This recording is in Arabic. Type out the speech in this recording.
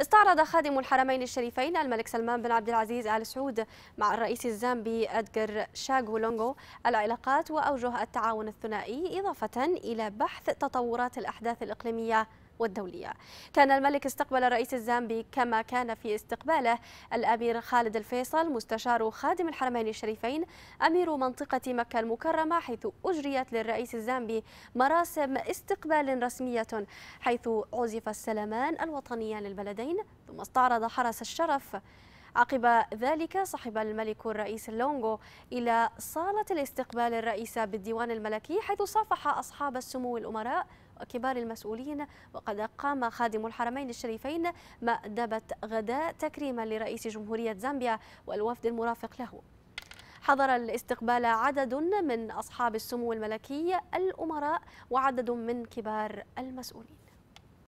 استعرض خادم الحرمين الشريفين الملك سلمان بن عبد العزيز آل سعود مع الرئيس الزامبي أدغر لونغو العلاقات وأوجه التعاون الثنائي إضافة إلى بحث تطورات الأحداث الإقليمية والدولية كان الملك استقبل الرئيس الزامبي كما كان في استقباله الأمير خالد الفيصل مستشار خادم الحرمين الشريفين أمير منطقة مكة المكرمة حيث أجريت للرئيس الزامبي مراسم استقبال رسمية حيث عزف السلمان الوطنيان للبلدين ثم استعرض حرس الشرف عقب ذلك صحب الملك الرئيس لونغو إلى صالة الاستقبال الرئيسة بالديوان الملكي حيث صافح أصحاب السمو الأمراء وكبار المسؤولين وقد قام خادم الحرمين الشريفين مأدبة غداء تكريما لرئيس جمهورية زامبيا والوفد المرافق له حضر الاستقبال عدد من أصحاب السمو الملكي الأمراء وعدد من كبار المسؤولين